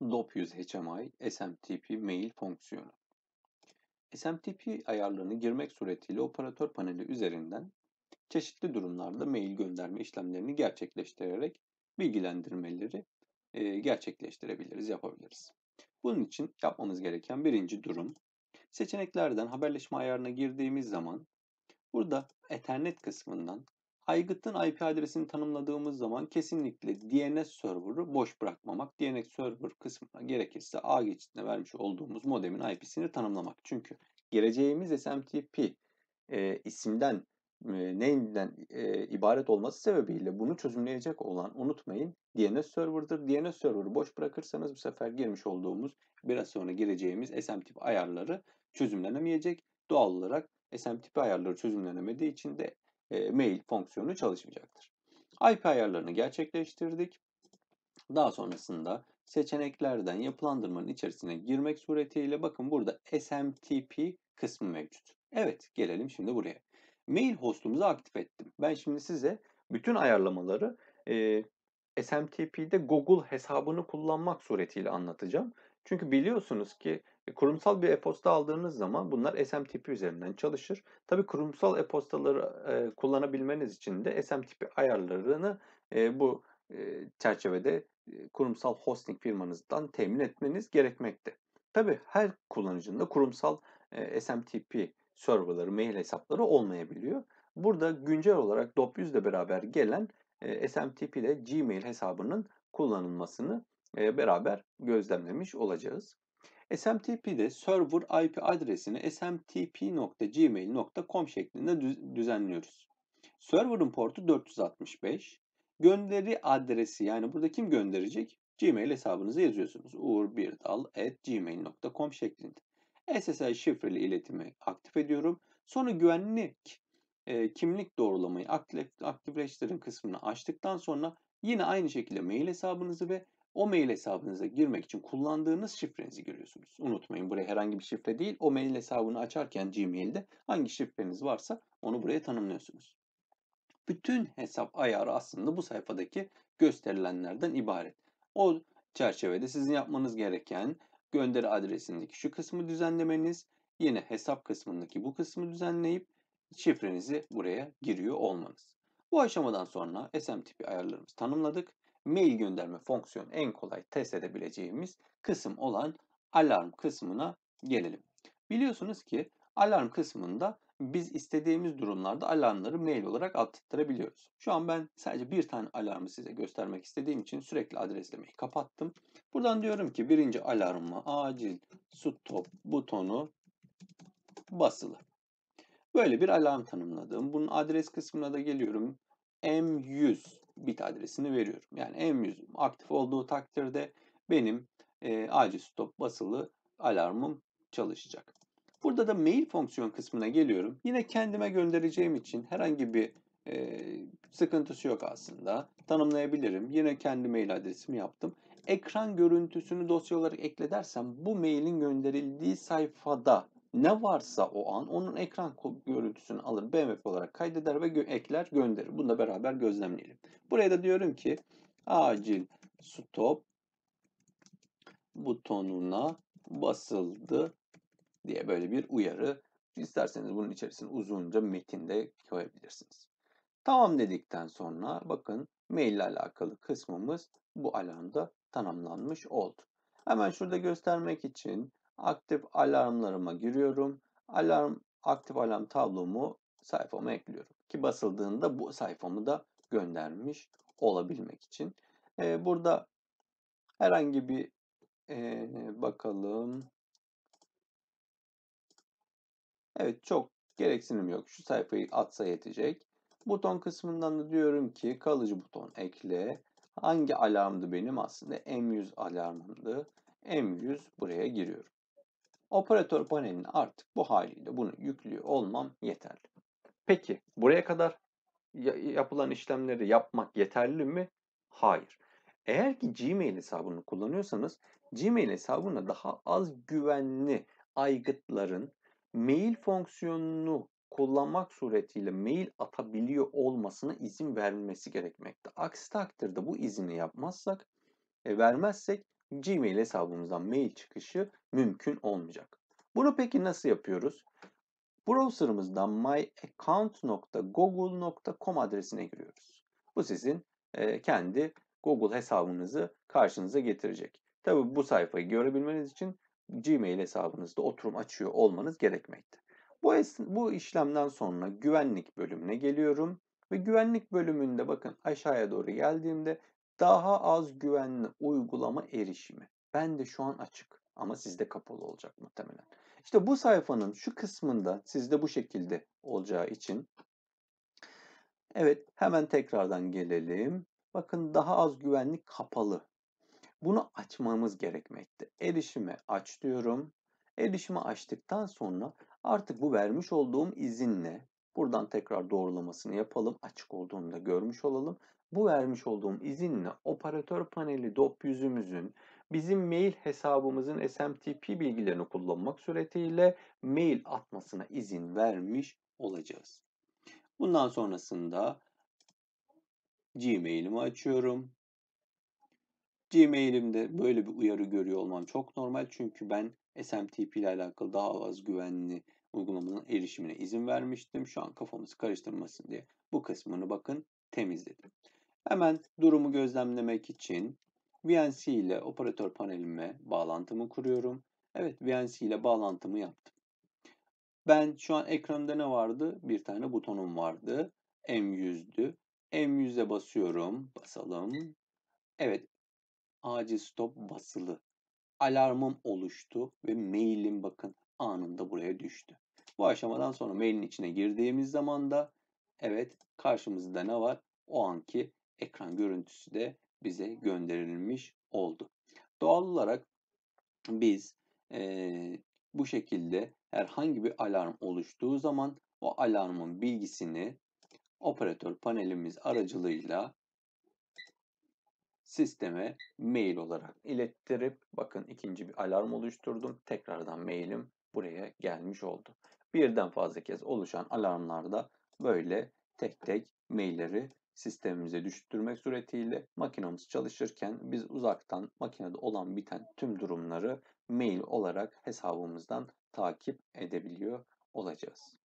DOP100 HMI SMTP mail fonksiyonu. SMTP ayarlarını girmek suretiyle operatör paneli üzerinden çeşitli durumlarda mail gönderme işlemlerini gerçekleştirerek bilgilendirmeleri e, gerçekleştirebiliriz, yapabiliriz. Bunun için yapmamız gereken birinci durum seçeneklerden haberleşme ayarına girdiğimiz zaman burada Ethernet kısmından Aygıt'ın IP adresini tanımladığımız zaman kesinlikle DNS server'ı boş bırakmamak. DNS server kısmına gerekirse ağ geçitine vermiş olduğumuz modemin IP'sini tanımlamak. Çünkü geleceğimiz SMTP e, isimden e, name'den e, ibaret olması sebebiyle bunu çözümleyecek olan unutmayın DNS server'dır. DNS server'ı boş bırakırsanız bu sefer girmiş olduğumuz biraz sonra gireceğimiz SMTP ayarları çözümlenemeyecek. Doğal olarak SMTP ayarları çözümlenemediği için de e, mail fonksiyonu çalışmayacaktır. IP ayarlarını gerçekleştirdik. Daha sonrasında seçeneklerden yapılandırmanın içerisine girmek suretiyle bakın burada SMTP kısmı mevcut. Evet gelelim şimdi buraya. Mail hostumuzu aktif ettim. Ben şimdi size bütün ayarlamaları e, SMTP'de Google hesabını kullanmak suretiyle anlatacağım. Çünkü biliyorsunuz ki e, kurumsal bir e-posta aldığınız zaman bunlar SMTP üzerinden çalışır. Tabii kurumsal e-postaları e, kullanabilmeniz için de SMTP ayarlarını e, bu e, çerçevede e, kurumsal hosting firmanızdan temin etmeniz gerekmekte. Tabii her kullanıcının da kurumsal e, SMTP serverları, mail hesapları olmayabiliyor. Burada güncel olarak DOP100 ile beraber gelen e, SMTP ile Gmail hesabının kullanılmasını e, beraber gözlemlemiş olacağız. SMTP'de server IP adresini smtp.gmail.com şeklinde düzenliyoruz. Server'ın portu 465. Gönderi adresi yani burada kim gönderecek? Gmail hesabınızı yazıyorsunuz. uğurbirdal.gmail.com şeklinde. SSL şifreli iletimi aktif ediyorum. Sonra güvenlik e, kimlik doğrulamayı aktifleştirin kısmını açtıktan sonra yine aynı şekilde mail hesabınızı ve o mail hesabınıza girmek için kullandığınız şifrenizi giriyorsunuz. Unutmayın buraya herhangi bir şifre değil. O mail hesabını açarken Gmail'de hangi şifreniz varsa onu buraya tanımlıyorsunuz. Bütün hesap ayarı aslında bu sayfadaki gösterilenlerden ibaret. O çerçevede sizin yapmanız gereken gönderi adresindeki şu kısmı düzenlemeniz, yine hesap kısmındaki bu kısmı düzenleyip şifrenizi buraya giriyor olmanız. Bu aşamadan sonra SMTP ayarlarımızı tanımladık mail gönderme fonksiyonu en kolay test edebileceğimiz kısım olan alarm kısmına gelelim. Biliyorsunuz ki alarm kısmında biz istediğimiz durumlarda alarmları mail olarak attırabiliyoruz. Şu an ben sadece bir tane alarmı size göstermek istediğim için sürekli adreslemeyi kapattım. Buradan diyorum ki birinci alarmı acil stop butonu basılı. Böyle bir alarm tanımladım. Bunun adres kısmına da geliyorum. M100 bit adresini veriyorum. Yani emyüzüm aktif olduğu takdirde benim e, acil stop basılı alarmım çalışacak. Burada da mail fonksiyon kısmına geliyorum. Yine kendime göndereceğim için herhangi bir e, sıkıntısı yok aslında. Tanımlayabilirim. Yine kendi mail adresimi yaptım. Ekran görüntüsünü dosya olarak ekle bu mailin gönderildiği sayfada ne varsa o an onun ekran görüntüsünü alır BMP olarak kaydeder ve gö ekler gönderir. Bunu da beraber gözlemleyelim. Buraya da diyorum ki acil stop butonuna basıldı diye böyle bir uyarı. İsterseniz bunun içerisine uzunca metinde koyabilirsiniz. Tamam dedikten sonra bakın mail ile alakalı kısmımız bu alanda tanımlanmış oldu. Hemen şurada göstermek için aktif alarmlarıma giriyorum. Alarm aktif alarm tablomu sayfama ekliyorum. Ki basıldığında bu sayfamı da göndermiş olabilmek için. Ee, burada herhangi bir e, bakalım. Evet çok gereksinim yok. Şu sayfayı atsa yetecek. Buton kısmından da diyorum ki kalıcı buton ekle. Hangi alarmdı benim? Aslında M100 alarmımdı. M100 buraya giriyorum. Operatör panelini artık bu haliyle bunu yüklüyor olmam yeterli. Peki buraya kadar yapılan işlemleri yapmak yeterli mi? Hayır. Eğer ki Gmail hesabını kullanıyorsanız Gmail hesabına daha az güvenli aygıtların mail fonksiyonunu kullanmak suretiyle mail atabiliyor olmasına izin verilmesi gerekmekte. Aksi takdirde bu izini yapmazsak, e, vermezsek Gmail hesabımızdan mail çıkışı mümkün olmayacak. Bunu peki nasıl yapıyoruz? Browser'ımızdan myaccount.google.com adresine giriyoruz. Bu sizin e, kendi Google hesabınızı karşınıza getirecek. Tabi bu sayfayı görebilmeniz için Gmail hesabınızda oturum açıyor olmanız gerekmekte. Bu, bu işlemden sonra güvenlik bölümüne geliyorum. Ve güvenlik bölümünde bakın aşağıya doğru geldiğimde daha az güvenli uygulama erişimi. Ben de şu an açık ama sizde kapalı olacak muhtemelen. İşte bu sayfanın şu kısmında sizde bu şekilde olacağı için Evet hemen tekrardan gelelim. Bakın daha az güvenlik kapalı. Bunu açmamız gerekmekte. Erişimi aç diyorum. Erişimi açtıktan sonra artık bu vermiş olduğum izinle buradan tekrar doğrulamasını yapalım. Açık olduğunu da görmüş olalım. Bu vermiş olduğum izinle operatör paneli DOP yüzümüzün bizim mail hesabımızın SMTP bilgilerini kullanmak suretiyle mail atmasına izin vermiş olacağız. Bundan sonrasında Gmail'imi açıyorum. Gmail'imde böyle bir uyarı görüyor olmam çok normal çünkü ben SMTP ile alakalı daha az güvenli uygulamanın erişimine izin vermiştim. Şu an kafamızı karıştırmasın diye bu kısmını bakın temizledim. Hemen durumu gözlemlemek için VNC ile operatör panelime bağlantımı kuruyorum. Evet VNC ile bağlantımı yaptım. Ben şu an ekranda ne vardı? Bir tane butonum vardı. M100'dü. M100'e basıyorum. Basalım. Evet. Acil stop basılı. Alarmım oluştu ve mailim bakın anında buraya düştü. Bu aşamadan sonra mailin içine girdiğimiz zaman da evet karşımızda ne var? O anki ekran görüntüsü de bize gönderilmiş oldu. Doğal olarak biz e, bu şekilde herhangi bir alarm oluştuğu zaman o alarmın bilgisini operatör panelimiz aracılığıyla sisteme mail olarak ilettirip bakın ikinci bir alarm oluşturdum. Tekrardan mailim buraya gelmiş oldu. Birden fazla kez oluşan alarmlarda böyle tek tek mailleri sistemimize düştürmek suretiyle makinamız çalışırken biz uzaktan makinede olan biten tüm durumları mail olarak hesabımızdan takip edebiliyor olacağız.